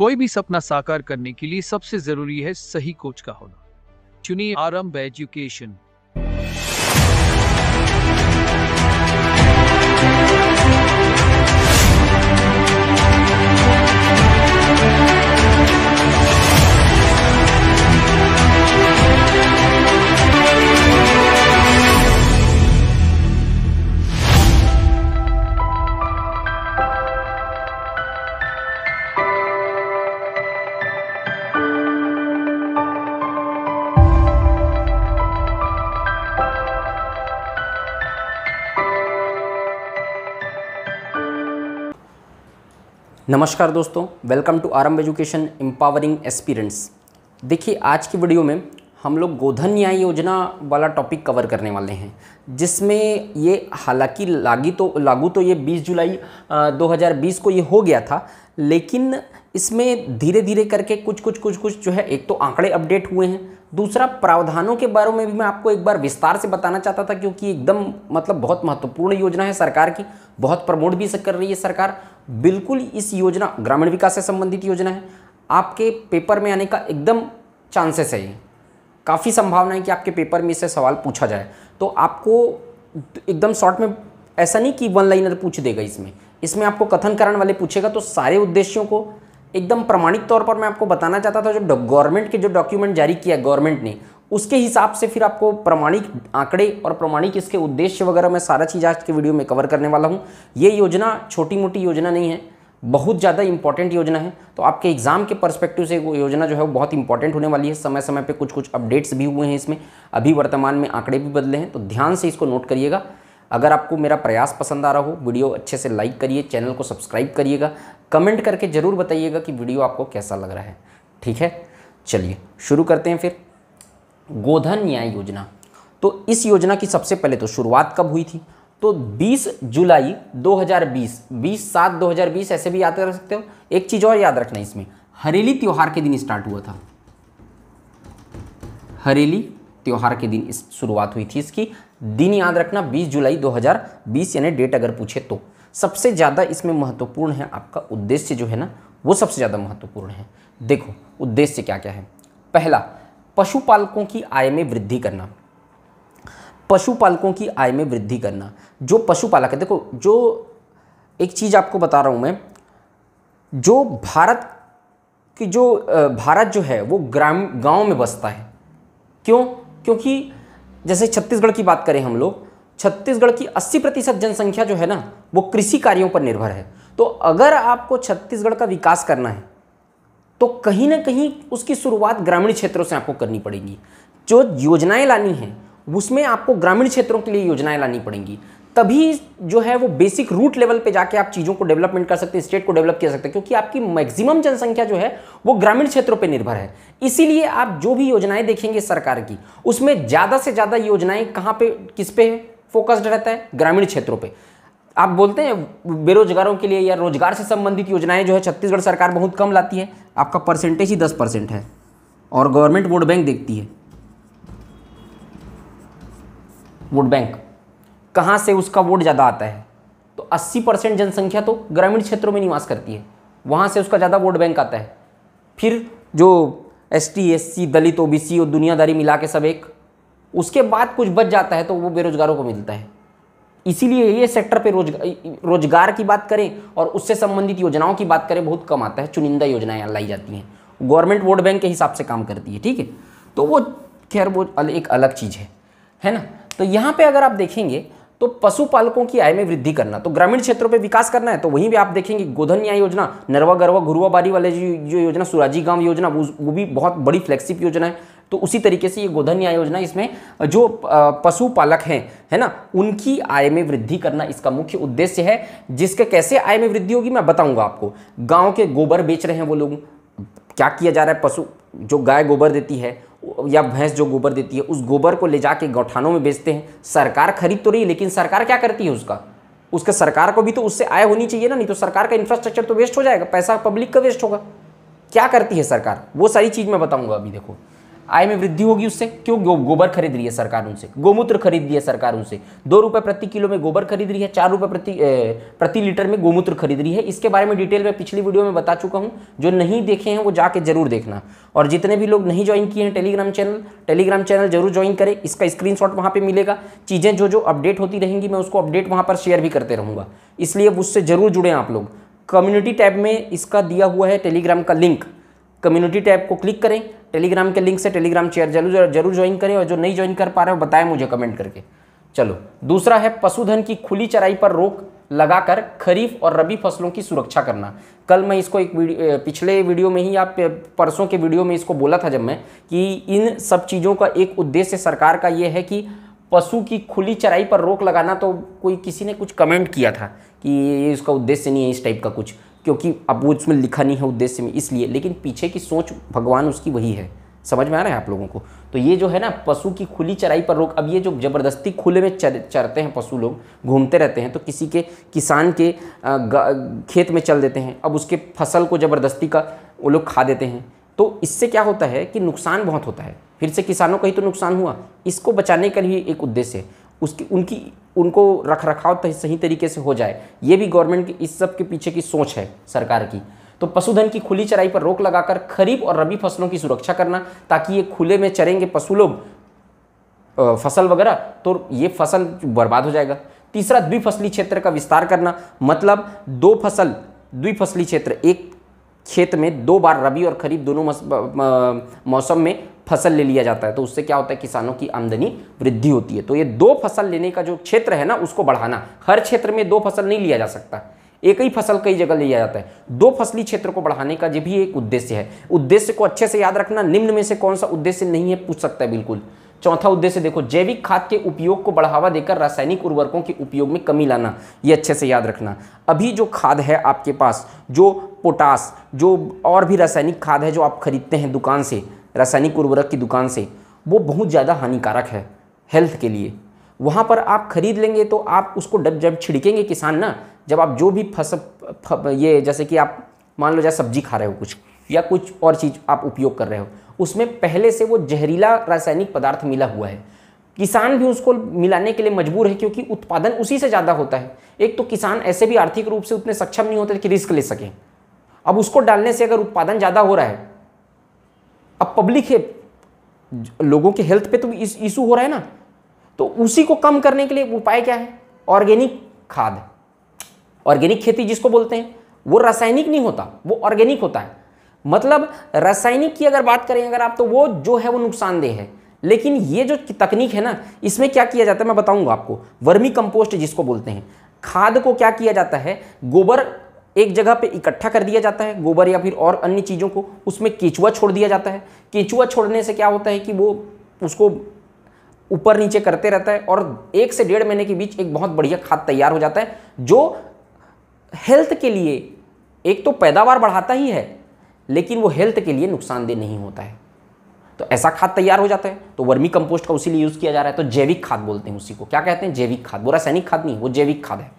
कोई भी सपना साकार करने के लिए सबसे जरूरी है सही कोच का होना चुनिए आरंभ एजुकेशन नमस्कार दोस्तों welcome to Aarambh education empowering experience देखिए आज की वीडियो में हम लोग गोधन न्याय योजना वाला टॉपिक कवर करने वाले हैं जिसमें ये हालांकि लागी तो लागू तो ये 20 जुलाई आ, 2020 को ये हो गया था लेकिन इसमें धीरे धीरे करके कुछ कुछ कुछ कुछ जो है एक तो आंकड़े अपडेट हुए हैं दूसरा प्रावधानों के बारे में भी मैं आपको एक बार विस्तार से बताना चाहता था क्योंकि एकदम मतलब बहुत महत्वपूर्ण योजना है सरकार की बहुत प्रमोट भी कर रही है सरकार बिल्कुल इस योजना ग्रामीण विकास से संबंधित योजना है आपके पेपर में आने का एकदम चांसेस है काफ़ी संभावना है कि आपके पेपर में इससे सवाल पूछा जाए तो आपको एकदम शॉर्ट में ऐसा नहीं कि वन लाइनर पूछ देगा इसमें इसमें आपको कथन कारण वाले पूछेगा तो सारे उद्देश्यों को एकदम प्रमाणिक तौर पर मैं आपको बताना चाहता था जो गवर्नमेंट के जो डॉक्यूमेंट जारी किया गवर्नमेंट ने उसके हिसाब से फिर आपको प्रमाणिक आंकड़े और प्रमाणिक इसके उद्देश्य वगैरह मैं सारा चीज़ आज के वीडियो में कवर करने वाला हूँ ये योजना छोटी मोटी योजना नहीं है बहुत ज़्यादा इंपॉर्टेंट योजना है तो आपके एग्ज़ाम के परस्पेक्टिव से वो योजना जो है वो बहुत इंपॉर्टेंट होने वाली है समय समय पे कुछ कुछ अपडेट्स भी हुए हैं इसमें अभी वर्तमान में आंकड़े भी बदले हैं तो ध्यान से इसको नोट करिएगा अगर आपको मेरा प्रयास पसंद आ रहा हो वीडियो अच्छे से लाइक करिए चैनल को सब्सक्राइब करिएगा कमेंट करके ज़रूर बताइएगा कि वीडियो आपको कैसा लग रहा है ठीक है चलिए शुरू करते हैं फिर गोधन न्याय योजना तो इस योजना की सबसे पहले तो शुरुआत कब हुई थी तो 20 जुलाई 2020 20 सात 2020 ऐसे भी याद रख सकते हो एक चीज़ और याद रखना इसमें हरेली त्यौहार के दिन स्टार्ट हुआ था हरेली त्यौहार के दिन इस शुरुआत हुई थी इसकी दिन याद रखना 20 जुलाई 2020 यानी डेट अगर पूछे तो सबसे ज़्यादा इसमें महत्वपूर्ण है आपका उद्देश्य जो है ना वो सबसे ज़्यादा महत्वपूर्ण है देखो उद्देश्य क्या क्या है पहला पशुपालकों की आय में वृद्धि करना पशुपालकों की आय में वृद्धि करना जो पशुपालक है देखो जो एक चीज़ आपको बता रहा हूँ मैं जो भारत की जो भारत जो है वो ग्राम गांव में बसता है क्यों क्योंकि जैसे छत्तीसगढ़ की बात करें हम लोग छत्तीसगढ़ की 80 प्रतिशत जनसंख्या जो है ना वो कृषि कार्यों पर निर्भर है तो अगर आपको छत्तीसगढ़ का विकास करना है तो कहीं ना कहीं उसकी शुरुआत ग्रामीण क्षेत्रों से आपको करनी पड़ेगी जो योजनाएं लानी हैं उसमें आपको ग्रामीण क्षेत्रों के लिए योजनाएं लानी पड़ेंगी तभी जो है वो बेसिक रूट लेवल पे जाके आप चीज़ों को डेवलपमेंट कर सकते हैं स्टेट को डेवलप किया सकते हैं क्योंकि आपकी मैक्सिमम जनसंख्या जो है वो ग्रामीण क्षेत्रों पे निर्भर है इसीलिए आप जो भी योजनाएं देखेंगे सरकार की उसमें ज़्यादा से ज़्यादा योजनाएं कहाँ पे किस पे फोकस्ड रहता है ग्रामीण क्षेत्रों पर आप बोलते हैं बेरोजगारों के लिए या रोजगार से संबंधित योजनाएं जो है छत्तीसगढ़ सरकार बहुत कम लाती है आपका परसेंटेज ही दस परसेंट है और गवर्नमेंट वोट बैंक देखती है वोट बैंक कहाँ से उसका वोट ज़्यादा आता है तो 80 परसेंट जनसंख्या तो ग्रामीण क्षेत्रों में निवास करती है वहाँ से उसका ज़्यादा वोट बैंक आता है फिर जो एस टी दलित ओ और दुनियादारी मिला के सब एक उसके बाद कुछ बच जाता है तो वो बेरोजगारों को मिलता है इसीलिए ये सेक्टर पे रोजगार रोजगार की बात करें और उससे संबंधित योजनाओं की बात करें बहुत कम आता है चुनिंदा योजनाएं लाई जाती हैं गवर्नमेंट वोट बैंक के हिसाब से काम करती है ठीक है तो वो खैर वो एक अलग चीज़ है है ना तो यहाँ पे अगर आप देखेंगे तो पशुपालकों की आय में वृद्धि करना तो ग्रामीण क्षेत्रों पर विकास करना है तो वहीं भी आप देखेंगे गोधन न्याय योजना नरवा गरवा घुरुआ बारी वाले जो योजना सुराजी गांव योजना वो, भी बहुत बड़ी फ्लैक्सिप योजना है तो उसी तरीके से ये गोधन न्याय योजना इसमें जो पशुपालक हैं है ना उनकी आय में वृद्धि करना इसका मुख्य उद्देश्य है जिसके कैसे आय में वृद्धि होगी मैं बताऊंगा आपको गांव के गोबर बेच रहे हैं वो लोग क्या किया जा रहा है पशु जो गाय गोबर देती है या भैंस जो गोबर देती है उस गोबर को ले जाके गौठानों में बेचते हैं सरकार खरीद तो रही है लेकिन सरकार क्या करती है उसका उसके सरकार को भी तो उससे आय होनी चाहिए ना नहीं तो सरकार का इंफ्रास्ट्रक्चर तो वेस्ट हो जाएगा पैसा पब्लिक का वेस्ट होगा क्या करती है सरकार वो सारी चीज़ मैं बताऊंगा अभी देखो आय में वृद्धि होगी उससे क्यों गो, गोबर खरीद रही है सरकार उनसे गोमूत्र खरीद रही है सरकार उनसे दो रुपये प्रति किलो में गोबर खरीद रही है चार रुपये प्रति ए, प्रति लीटर में गोमूत्र खरीद रही है इसके बारे में डिटेल में पिछली वीडियो में बता चुका हूँ जो नहीं देखे हैं वो जाके जरूर देखना और जितने भी लोग नहीं ज्वाइन किए हैं टेलीग्राम चैनल टेलीग्राम चैनल जरूर ज्वाइन करें इसका स्क्रीन शॉट वहां पर मिलेगा चीज़ें जो जो अपडेट होती रहेंगी मैं उसको अपडेट वहां पर शेयर भी करते रहूँगा इसलिए उससे जरूर जुड़ें आप लोग कम्युनिटी टैब में इसका दिया हुआ है टेलीग्राम का लिंक कम्युनिटी टैब को क्लिक करें टेलीग्राम के लिंक से टेलीग्राम चेयर जरूर जरूर ज्वाइन करें और जो नहीं ज्वाइन कर पा रहे हो बताएं मुझे कमेंट करके चलो दूसरा है पशुधन की खुली चराई पर रोक लगाकर खरीफ और रबी फसलों की सुरक्षा करना कल मैं इसको एक वीडियो, पिछले वीडियो में ही आप परसों के वीडियो में इसको बोला था जब मैं कि इन सब चीज़ों का एक उद्देश्य सरकार का ये है कि पशु की खुली चराई पर रोक लगाना तो कोई किसी ने कुछ कमेंट किया था कि ये इसका उद्देश्य नहीं है इस टाइप का कुछ क्योंकि अब वो उसमें लिखा नहीं है उद्देश्य में इसलिए लेकिन पीछे की सोच भगवान उसकी वही है समझ में आ रहा है आप लोगों को तो ये जो है ना पशु की खुली चराई पर रोक अब ये जो ज़बरदस्ती खुले में चर, चरते हैं पशु लोग घूमते रहते हैं तो किसी के किसान के खेत में चल देते हैं अब उसके फसल को ज़बरदस्ती का वो लोग खा देते हैं तो इससे क्या होता है कि नुकसान बहुत होता है फिर से किसानों का ही तो नुकसान हुआ इसको बचाने का भी एक उद्देश्य है उसकी उनकी उनको रख रखाव सही तरीके से हो जाए ये भी गवर्नमेंट की इस सब के पीछे की सोच है सरकार की तो पशुधन की खुली चराई पर रोक लगाकर खरीफ और रबी फसलों की सुरक्षा करना ताकि ये खुले में चरेंगे पशु लोग फसल वगैरह तो ये फसल बर्बाद हो जाएगा तीसरा द्विफसली क्षेत्र का विस्तार करना मतलब दो फसल द्विफसली क्षेत्र एक खेत में दो बार रबी और खरीफ दोनों मौसम में फसल ले लिया जाता है तो उससे क्या होता है किसानों की आमदनी वृद्धि होती है तो ये दो फसल लेने का जो क्षेत्र है ना उसको बढ़ाना हर क्षेत्र में दो फसल नहीं लिया जा सकता एक ही फसल कई जगह लिया जाता है दो फसली क्षेत्र को बढ़ाने का जो भी एक उद्देश्य है उद्देश्य को अच्छे से याद रखना निम्न में से कौन सा उद्देश्य नहीं है पूछ सकता है बिल्कुल चौथा उद्देश्य देखो जैविक खाद के उपयोग को बढ़ावा देकर रासायनिक उर्वरकों के उपयोग में कमी लाना ये अच्छे से याद रखना अभी जो खाद है आपके पास जो पोटास जो और भी रासायनिक खाद है जो आप खरीदते हैं दुकान से रासायनिक उर्वरक की दुकान से वो बहुत ज़्यादा हानिकारक है हेल्थ के लिए वहाँ पर आप खरीद लेंगे तो आप उसको डब जब छिड़केंगे किसान ना जब आप जो भी फसल ये जैसे कि आप मान लो जैसे सब्जी खा रहे हो कुछ या कुछ और चीज़ आप उपयोग कर रहे हो उसमें पहले से वो जहरीला रासायनिक पदार्थ मिला हुआ है किसान भी उसको मिलाने के लिए मजबूर है क्योंकि उत्पादन उसी से ज़्यादा होता है एक तो किसान ऐसे भी आर्थिक रूप से उतने सक्षम नहीं होते कि रिस्क ले सकें अब उसको डालने से अगर उत्पादन ज़्यादा हो रहा है पब्लिक है लोगों के हेल्थ पे तो इशू हो रहा है ना तो उसी को कम करने के लिए उपाय क्या है ऑर्गेनिक खाद ऑर्गेनिक खेती जिसको बोलते हैं वो रासायनिक नहीं होता वो ऑर्गेनिक होता है मतलब रासायनिक की अगर बात करें अगर आप तो वो जो है वो नुकसानदेह है लेकिन ये जो तकनीक है ना इसमें क्या किया जाता है मैं बताऊंगा आपको वर्मी कंपोस्ट जिसको बोलते हैं खाद को क्या किया जाता है गोबर एक जगह पे इकट्ठा कर दिया जाता है गोबर या फिर और अन्य चीज़ों को उसमें केचुआ छोड़ दिया जाता है केचुआ छोड़ने से क्या होता है कि वो उसको ऊपर नीचे करते रहता है और एक से डेढ़ महीने के बीच एक बहुत बढ़िया खाद तैयार हो जाता है जो हेल्थ के लिए एक तो पैदावार बढ़ाता ही है लेकिन वो हेल्थ के लिए नुकसानदेह नहीं होता है तो ऐसा खाद तैयार हो जाता है तो वर्मी कंपोस्ट का उसी लिए यूज़ किया जा रहा है तो जैविक खाद बोलते हैं उसी को क्या कहते हैं जैविक खाद वो रासायनिक खाद नहीं वो जैविक खाद है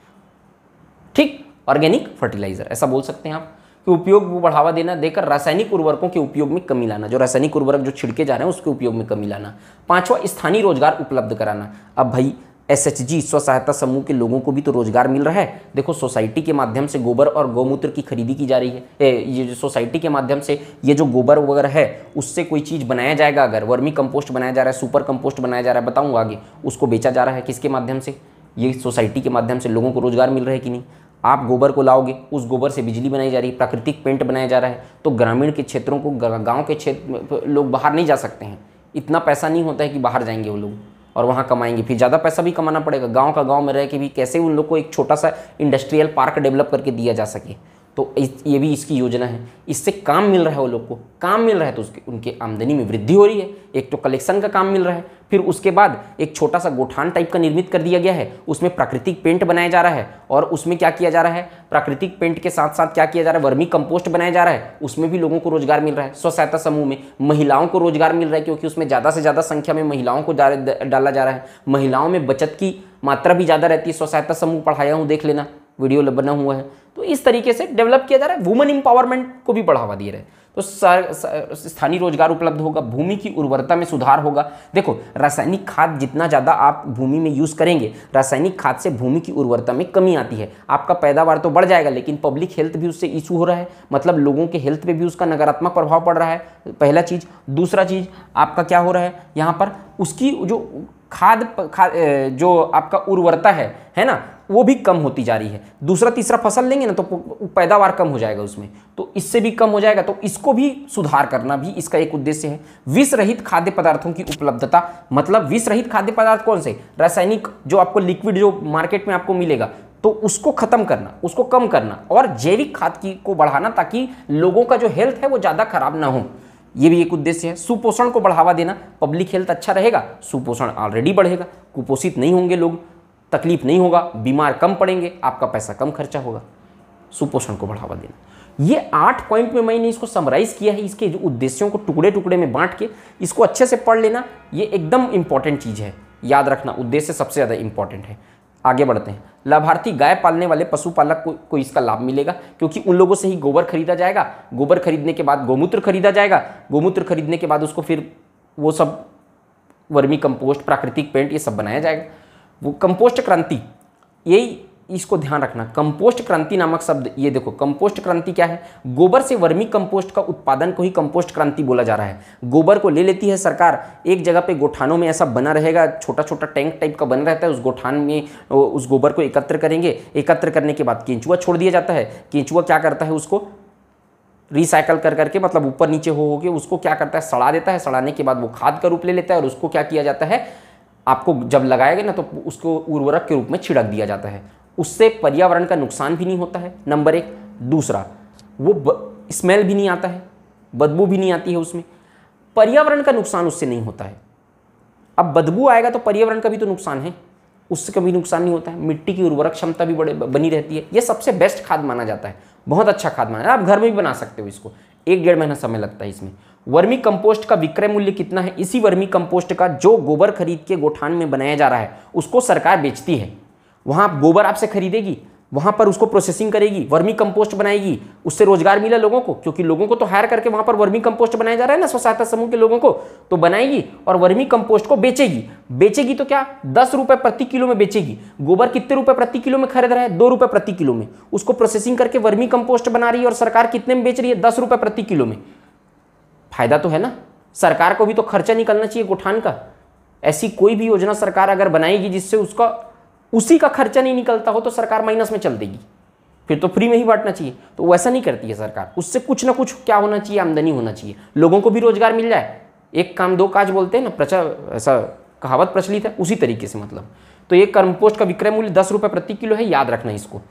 ठीक ऑर्गेनिक फर्टिलाइजर ऐसा बोल सकते हैं आप कि उपयोग को बढ़ावा देना देकर रासायनिक उर्वरकों के उपयोग में कमी लाना जो रासायनिक उर्वरक जो छिड़के जा रहे हैं उसके उपयोग में कमी लाना पांचवा स्थानीय रोजगार उपलब्ध कराना अब भाई एस एच जी स्व सहायता समूह के लोगों को भी तो रोजगार मिल रहा है देखो सोसाइटी के माध्यम से गोबर और गौमूत्र की खरीदी की जा रही है ए, ये जो सोसाइटी के माध्यम से ये जो गोबर वगैरह है उससे कोई चीज़ बनाया जाएगा अगर वर्मी कंपोस्ट बनाया जा रहा है सुपर कंपोस्ट बनाया जा रहा है बताऊँगा आगे उसको बेचा जा रहा है किसके माध्यम से ये सोसाइटी के माध्यम से लोगों को रोजगार मिल रहा है कि नहीं आप गोबर को लाओगे उस गोबर से बिजली बनाई जा रही है प्राकृतिक पेंट बनाया जा रहा है तो ग्रामीण के क्षेत्रों को गाँव के क्षेत्र लोग बाहर नहीं जा सकते हैं इतना पैसा नहीं होता है कि बाहर जाएंगे वो लोग और वहाँ कमाएंगे फिर ज़्यादा पैसा भी कमाना पड़ेगा गाँव का गाँव में रह के भी कैसे उन लोग को एक छोटा सा इंडस्ट्रियल पार्क डेवलप करके दिया जा सके तो ये भी इसकी योजना है इससे काम मिल रहा है वो लोग को काम मिल रहा है तो उसके उनके आमदनी में वृद्धि हो रही है एक तो कलेक्शन का काम मिल रहा है फिर उसके बाद एक छोटा सा गोठान टाइप का निर्मित कर दिया गया है उसमें प्राकृतिक पेंट बनाया जा रहा है और उसमें क्या किया जा रहा है प्राकृतिक पेंट के साथ साथ क्या किया जा रहा है वर्मी कंपोस्ट बनाया जा रहा है उसमें भी लोगों को रोजगार मिल रहा है स्व सहायता समूह में महिलाओं को रोजगार मिल रहा है क्योंकि उसमें ज़्यादा से ज़्यादा संख्या में महिलाओं को डाला जा रहा है महिलाओं में बचत की मात्रा भी ज़्यादा रहती है स्व सहायता समूह पढ़ाया हूँ देख लेना वीडियो बना हुआ है तो इस तरीके से डेवलप किया जा रहा है वुमन एम्पावरमेंट को भी बढ़ावा दिया रहा है तो स्थानीय रोजगार उपलब्ध होगा भूमि की उर्वरता में सुधार होगा देखो रासायनिक खाद जितना ज़्यादा आप भूमि में यूज़ करेंगे रासायनिक खाद से भूमि की उर्वरता में कमी आती है आपका पैदावार तो बढ़ जाएगा लेकिन पब्लिक हेल्थ भी उससे इशू हो रहा है मतलब लोगों के हेल्थ पे भी उसका नकारात्मक प्रभाव पड़ रहा है पहला चीज़ दूसरा चीज़ आपका क्या हो रहा है यहाँ पर उसकी जो खाद, खाद जो आपका उर्वरता है है ना वो भी कम होती जा रही है दूसरा तीसरा फसल लेंगे ना तो पैदावार कम हो जाएगा उसमें तो इससे भी कम हो जाएगा तो इसको भी सुधार करना भी इसका एक उद्देश्य है विष रहित खाद्य पदार्थों की उपलब्धता मतलब विष रहित खाद्य पदार्थ कौन से रासायनिक जो आपको लिक्विड जो मार्केट में आपको मिलेगा तो उसको खत्म करना उसको कम करना और जैविक खाद की को बढ़ाना ताकि लोगों का जो हेल्थ है वो ज़्यादा खराब ना हो ये भी एक उद्देश्य है सुपोषण को बढ़ावा देना पब्लिक हेल्थ अच्छा रहेगा सुपोषण ऑलरेडी बढ़ेगा कुपोषित नहीं होंगे लोग तकलीफ नहीं होगा बीमार कम पड़ेंगे आपका पैसा कम खर्चा होगा सुपोषण को बढ़ावा देना ये आठ पॉइंट में मैंने इसको समराइज किया है इसके जो उद्देश्यों को टुकड़े टुकड़े में बांट के इसको अच्छे से पढ़ लेना ये एकदम इंपॉर्टेंट चीज़ है याद रखना उद्देश्य सबसे ज़्यादा इंपॉर्टेंट है आगे बढ़ते हैं लाभार्थी गाय पालने वाले पशुपालक को, को इसका लाभ मिलेगा क्योंकि उन लोगों से ही गोबर खरीदा जाएगा गोबर खरीदने के बाद गोमूत्र खरीदा जाएगा गोमूत्र खरीदने के बाद उसको फिर वो सब वर्मी कंपोस्ट प्राकृतिक पेंट ये सब बनाया जाएगा वो कंपोस्ट क्रांति यही इसको ध्यान रखना कंपोस्ट क्रांति नामक शब्द ये देखो कंपोस्ट क्रांति क्या है गोबर से वर्मी कंपोस्ट का उत्पादन को ही कंपोस्ट क्रांति बोला जा रहा है गोबर को ले लेती है सरकार एक जगह पे गोठानों में ऐसा बना रहेगा छोटा छोटा टैंक टाइप का बना रहता है उस गोठान में उस गोबर को एकत्र करेंगे एकत्र करने के बाद केंचुआ छोड़ दिया जाता है केंचुआ क्या करता है उसको रिसाइकल कर करके मतलब ऊपर नीचे हो होके उसको क्या करता है सड़ा देता है सड़ाने के बाद वो खाद का रूप ले लेता है और उसको क्या किया जाता है आपको जब लगाया गया ना तो उसको उर्वरक के रूप में छिड़क दिया जाता है उससे पर्यावरण का नुकसान भी नहीं होता है नंबर एक दूसरा वो स्मेल भी नहीं आता है बदबू भी नहीं आती है उसमें पर्यावरण का नुकसान उससे नहीं होता है अब बदबू आएगा तो पर्यावरण का भी तो नुकसान है उससे कभी नुकसान नहीं होता है मिट्टी की उर्वरक क्षमता भी बड़े बनी रहती है ये सबसे बेस्ट खाद माना जाता है बहुत अच्छा खाद माना है आप घर में भी बना सकते हो इसको एक डेढ़ महीना समय लगता है इसमें वर्मी कंपोस्ट का विक्रय मूल्य कितना है इसी वर्मी कंपोस्ट का जो गोबर खरीद के गोठान में बनाया जा रहा है उसको सरकार बेचती है वहाँ गोबर आपसे खरीदेगी वहां पर उसको प्रोसेसिंग करेगी वर्मी कंपोस्ट बनाएगी उससे रोजगार मिला लोगों को क्योंकि लोगों को तो हायर करके वहाँ पर वर्मी कंपोस्ट बनाया जा रहा है ना स्व सहायता समूह के लोगों को तो बनाएगी और वर्मी कंपोस्ट को बेचेगी बेचेगी तो क्या दस रुपये प्रति किलो में बेचेगी गोबर कितने रुपये प्रति किलो में खरीद रहा है दो रुपये प्रति किलो में उसको प्रोसेसिंग करके वर्मी कंपोस्ट बना रही है और सरकार कितने में बेच रही है दस रुपये प्रति किलो में फायदा तो है ना सरकार को भी तो खर्चा निकलना चाहिए गोठान का ऐसी कोई भी योजना सरकार अगर बनाएगी जिससे उसका उसी का खर्चा नहीं निकलता हो तो सरकार माइनस में चल देगी फिर तो फ्री में ही बांटना चाहिए तो वैसा नहीं करती है सरकार उससे कुछ ना कुछ क्या होना चाहिए आमदनी होना चाहिए लोगों को भी रोजगार मिल जाए एक काम दो काज बोलते हैं ना प्रचार ऐसा कहावत प्रचलित है उसी तरीके से मतलब तो ये कर्मपोस्ट का विक्रय मूल्य दस रुपये प्रति किलो है याद रखना इसको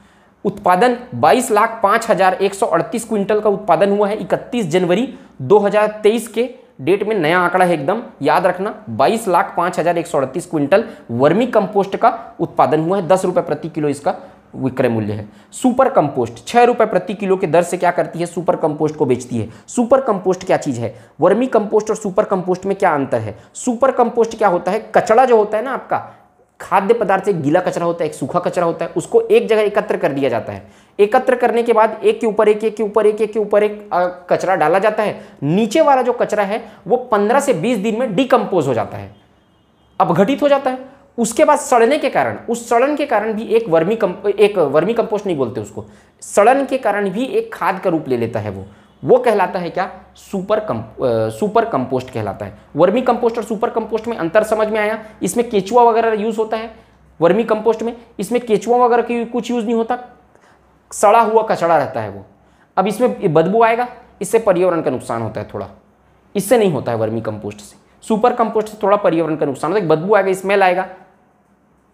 उत्पादन बाईस लाख पाँच हज़ार एक सौ अड़तीस क्विंटल का उत्पादन हुआ है इकतीस जनवरी दो हजार तेईस के डेट में नया आंकड़ा है एकदम याद रखना बाईस लाख पांच हजार एक सौ अड़तीस क्विंटल वर्मी कंपोस्ट का उत्पादन हुआ है दस रुपए प्रति किलो इसका विक्रय मूल्य है सुपर कंपोस्ट छह रुपए प्रति किलो के दर से क्या करती है सुपर कंपोस्ट को बेचती है सुपर कंपोस्ट क्या चीज है वर्मी कंपोस्ट और सुपर कंपोस्ट में क्या अंतर है सुपर कंपोस्ट क्या होता है कचड़ा जो होता है ना आपका खाद्य पदार्थ एक गीला कचरा होता है एक सूखा कचरा होता है उसको एक जगह एकत्र कर दिया जाता है एकत्र करने के बाद एक के ऊपर एक एक के ऊपर एक एक के ऊपर एक कचरा डाला जाता है नीचे वाला जो कचरा है वो पंद्रह से बीस दिन में डिकम्पोज हो जाता है अपघटित हो जाता है उसके बाद सड़ने के कारण उस सड़न के कारण भी एक वर्मी कम एक वर्मी कंपोस्ट नहीं बोलते उसको सड़न के कारण भी एक खाद का रूप ले लेता है वो वो कहलाता है क्या सुपर कम सुपर कंपोस्ट कहलाता है वर्मी कंपोस्ट और सुपर कंपोस्ट में अंतर समझ में आया इसमें केचुआ वगैरह यूज़ होता है वर्मी कंपोस्ट में इसमें केचुआ वगैरह की कुछ यूज़ नहीं होता सड़ा हुआ कचड़ा रहता है वो अब इसमें बदबू आएगा इससे पर्यावरण का नुकसान होता है थोड़ा इससे नहीं होता है वर्मी कंपोस्ट से सुपर कंपोस्ट से थोड़ा पर्यावरण का नुकसान होता है बदबू आएगा स्मेल आएगा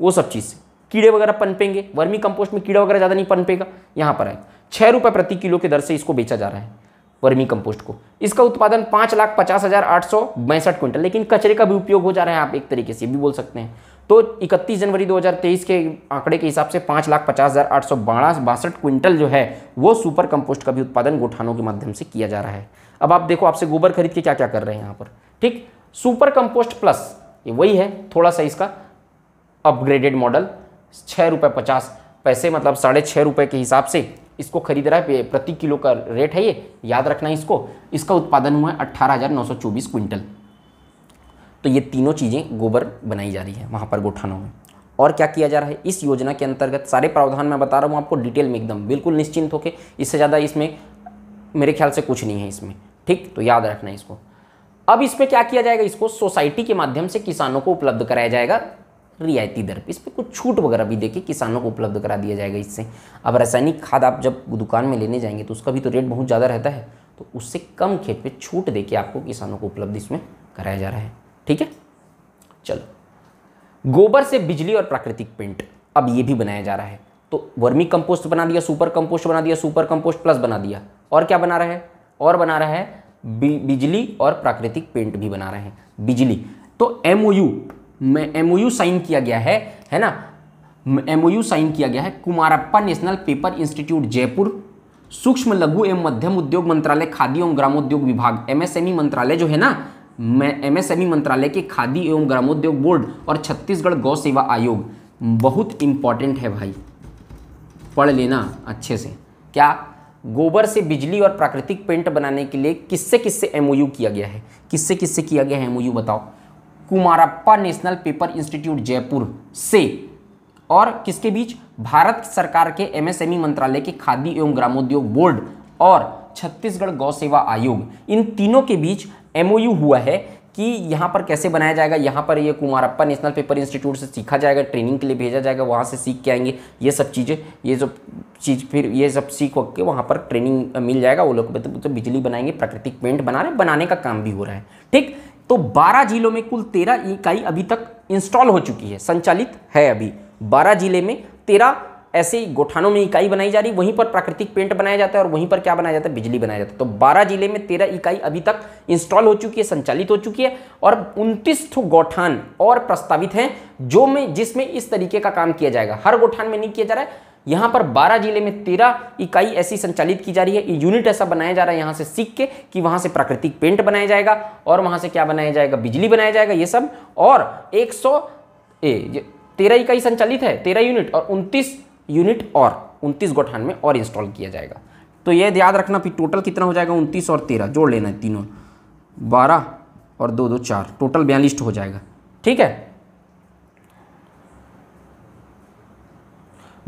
वो सब चीज़ से कीड़े वगैरह पनपेंगे वर्मी कंपोस्ट में कीड़ा वगैरह ज़्यादा नहीं पनपेगा यहाँ पर आएगा छः रुपये प्रति किलो के दर से इसको बेचा जा रहा है वर्मी कंपोस्ट को इसका उत्पादन पांच लाख पचास हज़ार आठ सौ बैंसठ क्विंटल लेकिन कचरे का भी उपयोग हो जा रहा है आप एक तरीके से भी बोल सकते हैं तो 31 जनवरी 2023 के आंकड़े के हिसाब से पांच लाख पचास हज़ार आठ सौ बारह बासठ क्विंटल जो है वो सुपर कंपोस्ट का भी उत्पादन गोठानों के माध्यम से किया जा रहा है अब आप देखो आपसे गोबर खरीद के क्या क्या कर रहे हैं यहां पर ठीक सुपर कंपोस्ट प्लस ये वही है थोड़ा सा इसका अपग्रेडेड मॉडल छह रुपए पचास पैसे मतलब साढ़े छह रुपए के हिसाब से इसको खरीद रहा है प्रति किलो का रेट है ये याद रखना है इसको इसका उत्पादन हुआ है अट्ठारह क्विंटल तो ये तीनों चीज़ें गोबर बनाई जा रही है वहाँ पर गोठानों में और क्या किया जा रहा है इस योजना के अंतर्गत सारे प्रावधान मैं बता रहा हूँ आपको डिटेल में एकदम बिल्कुल निश्चिंत होकर इससे ज़्यादा इसमें मेरे ख्याल से कुछ नहीं है इसमें ठीक तो याद रखना इसको अब इसमें क्या किया जाएगा इसको सोसाइटी के माध्यम से किसानों को उपलब्ध कराया जाएगा रियायती दर पर इस पर कुछ छूट वगैरह भी देके किसानों को उपलब्ध करा दिया जाएगा इससे अब रासायनिक खाद आप जब दुकान में लेने जाएंगे तो उसका भी तो रेट बहुत ज़्यादा रहता है तो उससे कम खेत पे छूट देके आपको किसानों को उपलब्ध इसमें कराया जा रहा है ठीक है चलो गोबर से बिजली और प्राकृतिक पेंट अब ये भी बनाया जा रहा है तो वर्मी कंपोस्ट बना दिया सुपर कंपोस्ट बना दिया सुपर कंपोस्ट प्लस बना दिया और क्या बना रहा है और बना रहा है बिजली और प्राकृतिक पेंट भी बना रहे हैं बिजली तो एम एम साइन किया गया है है ना एमओयू साइन किया गया है Kumarappa national paper institute Jaipur सूक्ष्म लघु एवं मध्यम उद्योग मंत्रालय खादी एवं ग्रामोद्योग विभाग एमएसएमई e मंत्रालय जो है ना एमएसएमई e मंत्रालय के खादी एवं ग्रामोद्योग बोर्ड और छत्तीसगढ़ गौ सेवा आयोग बहुत इंपॉर्टेंट है भाई पढ़ लेना अच्छे से क्या गोबर से बिजली और प्राकृतिक पेंट बनाने के लिए किससे किससे एमओयू किया गया है किससे किससे किया गया है एमओयू बताओ Kumarappa national paper institute Jaipur से और किसके बीच भारत सरकार के एमएसएमई मंत्रालय के खादी एवं ग्रामोद्योग बोर्ड और छत्तीसगढ़ गौ सेवा आयोग इन तीनों के बीच एमओयू हुआ है कि यहाँ पर कैसे बनाया जाएगा यहाँ पर ये कुमारप्पा नेशनल पेपर इंस्टीट्यूट से सीखा जाएगा ट्रेनिंग के लिए भेजा जाएगा वहाँ से सीख के आएंगे ये सब चीज़ें ये सब चीज़ फिर ये सब सीख के वहाँ पर ट्रेनिंग मिल जाएगा वो लोग तो बिजली बनाएंगे प्राकृतिक पेंट बना रहे बनाने का काम भी हो रहा है ठीक तो 12 जिलों में कुल 13 इकाई अभी तक इंस्टॉल हो चुकी है संचालित है अभी 12 जिले में 13 ऐसे गोठानों में इकाई बनाई जा रही वहीं पर प्राकृतिक पेंट बनाया जाता है और वहीं पर क्या बनाया जाता है बिजली बनाया जाता है तो 12 जिले में 13 इकाई अभी तक इंस्टॉल हो चुकी है संचालित हो चुकी है और उनतीस गौठान और प्रस्तावित हैं जो में जिसमें इस तरीके का काम किया जाएगा हर गोठान में नहीं किया जा रहा है यहाँ पर 12 जिले में 13 इकाई ऐसी संचालित की जा रही है यूनिट ऐसा बनाया जा रहा है यहाँ से सीख के कि वहाँ से प्राकृतिक पेंट बनाया जाएगा और वहाँ से क्या बनाया जाएगा बिजली बनाया जाएगा ये सब और एक सौ तेरह इकाई संचालित है तेरह यूनिट और उनतीस यूनिट और उनतीस गौठान में और इंस्टॉल किया जाएगा तो यह याद रखना फिर टोटल कितना हो जाएगा उनतीस और तेरह जोड़ लेना है तीनों बारह और दो दो चार टोटल बयालीस हो जाएगा ठीक है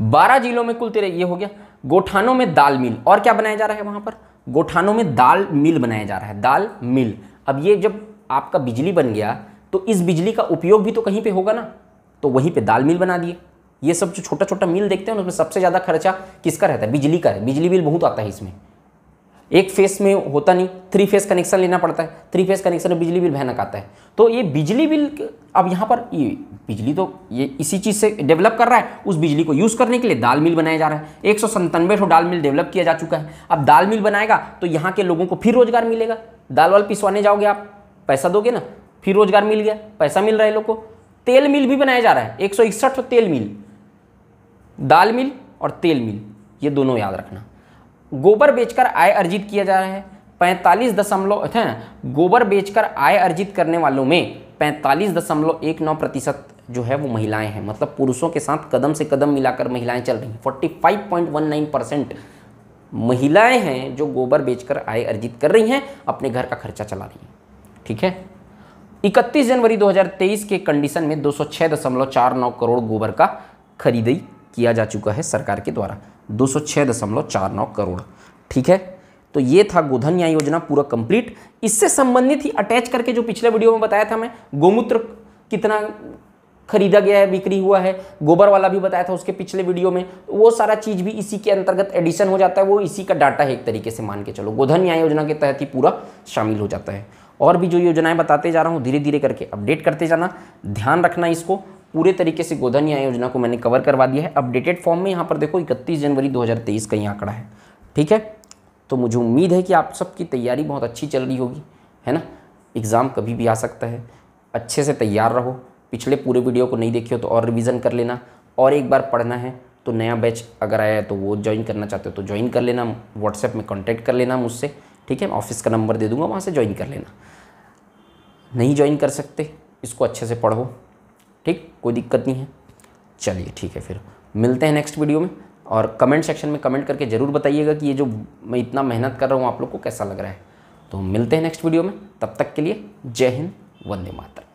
बारह जिलों में कुल तेरह ये हो गया गोठानों में दाल मिल और क्या बनाया जा रहा है वहां पर गोठानों में दाल मिल बनाया जा रहा है दाल मिल अब ये जब आपका बिजली बन गया तो इस बिजली का उपयोग भी तो कहीं पे होगा ना तो वहीं पे दाल मिल बना दिए ये सब जो छोटा छोटा मिल देखते हैं उसमें सबसे ज़्यादा खर्चा किसका रहता है बिजली का है बिजली बिल बहुत आता है इसमें एक फेस में होता नहीं थ्री फेस कनेक्शन लेना पड़ता है थ्री फेस कनेक्शन में बिजली बिल भयानक आता है तो ये बिजली बिल अब यहाँ पर ये बिजली तो ये इसी चीज़ से डेवलप कर रहा है उस बिजली को यूज़ करने के लिए दाल मिल बनाया जा रहा है एक सौ सौ दाल मिल डेवलप किया जा चुका है अब दाल मिल बनाएगा तो यहाँ के लोगों को फिर रोज़गार मिलेगा दाल वाल पिसवाने जाओगे आप पैसा दोगे ना फिर रोज़गार मिल गया पैसा मिल रहा है लोग को तेल मिल भी बनाया जा रहा है एक सौ तेल मिल दाल मिल और तेल मिल ये दोनों याद रखना गोबर बेचकर आय अर्जित किया जा रहा है पैंतालीस दशमलव गोबर बेचकर आय अर्जित करने वालों में पैंतालीस दशमलव एक नौ प्रतिशत जो है वो महिलाएं हैं मतलब पुरुषों के साथ कदम से कदम मिलाकर महिलाएं चल रही हैं forty five point one nine percent महिलाएं हैं जो गोबर बेचकर आय अर्जित कर रही हैं अपने घर का खर्चा चला रही हैं ठीक है इकतीस जनवरी दो के कंडीशन में दो करोड़ गोबर का खरीदई किया जा चुका है सरकार के द्वारा दो सौ दशमलव चार नौ करोड़ ठीक है तो ये था गोधन न्याय योजना पूरा कंप्लीट इससे संबंधित ही अटैच करके जो पिछले वीडियो में बताया था मैं गोमूत्र कितना खरीदा गया है बिक्री हुआ है गोबर वाला भी बताया था उसके पिछले वीडियो में वो सारा चीज़ भी इसी के अंतर्गत एडिशन हो जाता है वो इसी का डाटा है एक तरीके से मान के चलो गोधन न्याय योजना के तहत ही पूरा शामिल हो जाता है और भी जो योजनाएं बताते जा रहा हूँ धीरे धीरे करके अपडेट करते जाना ध्यान रखना इसको पूरे तरीके से गोधन न्याय योजना को मैंने कवर करवा दिया है अपडेटेड फॉर्म में यहाँ पर देखो इकतीस जनवरी 2023 का ये आंकड़ा है ठीक है तो मुझे उम्मीद है कि आप सबकी तैयारी बहुत अच्छी चल रही होगी है ना एग्ज़ाम कभी भी आ सकता है अच्छे से तैयार रहो पिछले पूरे वीडियो को नहीं देखे हो तो और रिवीजन कर लेना और एक बार पढ़ना है तो नया बैच अगर आया है तो वो ज्वाइन करना चाहते हो तो ज्वाइन कर लेना व्हाट्सएप में कॉन्टैक्ट कर लेना मुझसे ठीक है मैं ऑफिस का नंबर दे दूंगा वहाँ से ज्वाइन कर लेना नहीं ज्वाइन कर सकते इसको अच्छे से पढ़ो ठीक कोई दिक्कत नहीं है चलिए ठीक है फिर मिलते हैं नेक्स्ट वीडियो में और कमेंट सेक्शन में कमेंट करके ज़रूर बताइएगा कि ये जो मैं इतना मेहनत कर रहा हूँ आप लोग को कैसा लग रहा है तो मिलते हैं नेक्स्ट वीडियो में तब तक के लिए जय हिंद वंदे मातर